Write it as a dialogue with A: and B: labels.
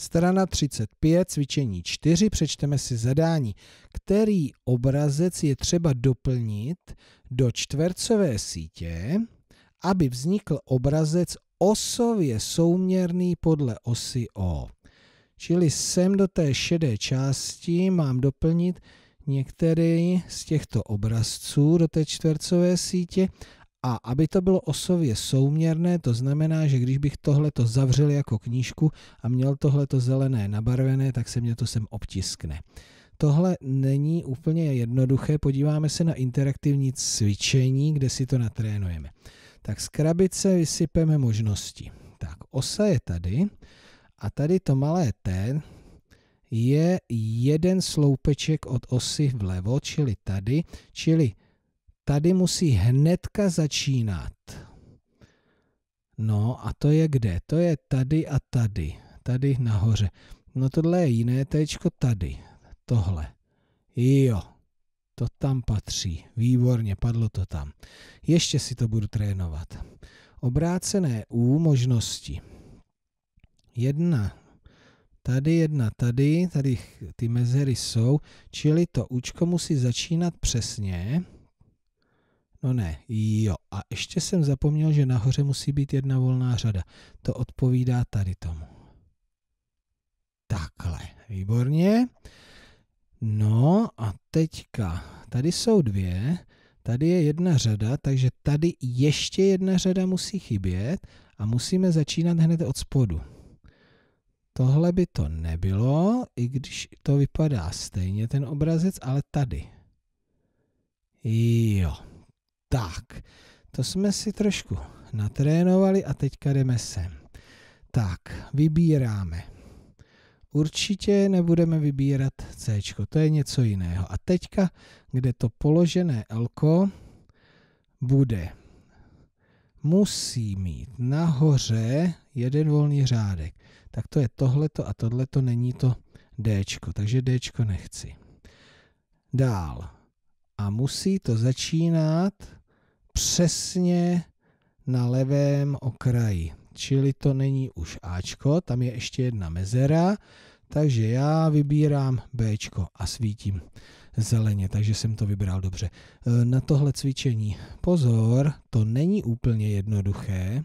A: Strana 35, cvičení 4, přečteme si zadání. Který obrazec je třeba doplnit do čtvercové sítě, aby vznikl obrazec osově souměrný podle osy O. Čili sem do té šedé části mám doplnit některý z těchto obrazců do té čtvercové sítě a aby to bylo osově souměrné, to znamená, že když bych tohle to zavřel jako knížku a měl tohle to zelené nabarvené, tak se mě to sem obtiskne. Tohle není úplně jednoduché, podíváme se na interaktivní cvičení, kde si to natrénujeme. Tak z krabice vysypeme možnosti. Tak osa je tady a tady to malé T je jeden sloupeček od osy vlevo, čili tady, čili tady musí hnedka začínat. No a to je kde? To je tady a tady. Tady nahoře. No tohle je jiné tečko tady. Tohle. Jo, to tam patří. Výborně, padlo to tam. Ještě si to budu trénovat. Obrácené U možnosti. Jedna tady, jedna tady, tady ty mezery jsou, čili to učko musí začínat přesně. No ne, jo. A ještě jsem zapomněl, že nahoře musí být jedna volná řada. To odpovídá tady tomu. Takhle, výborně. No a teďka, tady jsou dvě, tady je jedna řada, takže tady ještě jedna řada musí chybět a musíme začínat hned od spodu. Tohle by to nebylo, i když to vypadá stejně ten obrazec, ale tady. Jo. Tak, to jsme si trošku natrénovali a teďka jdeme sem. Tak, vybíráme. Určitě nebudeme vybírat C, to je něco jiného. A teďka, kde to položené L bude, musí mít nahoře jeden volný řádek. Tak to je tohleto a tohleto není to D, takže D nechci. Dál. A musí to začínat přesně na levém okraji. Čili to není už Ačko, tam je ještě jedna mezera, takže já vybírám Bčko a svítím zeleně, takže jsem to vybral dobře. E, na tohle cvičení pozor, to není úplně jednoduché,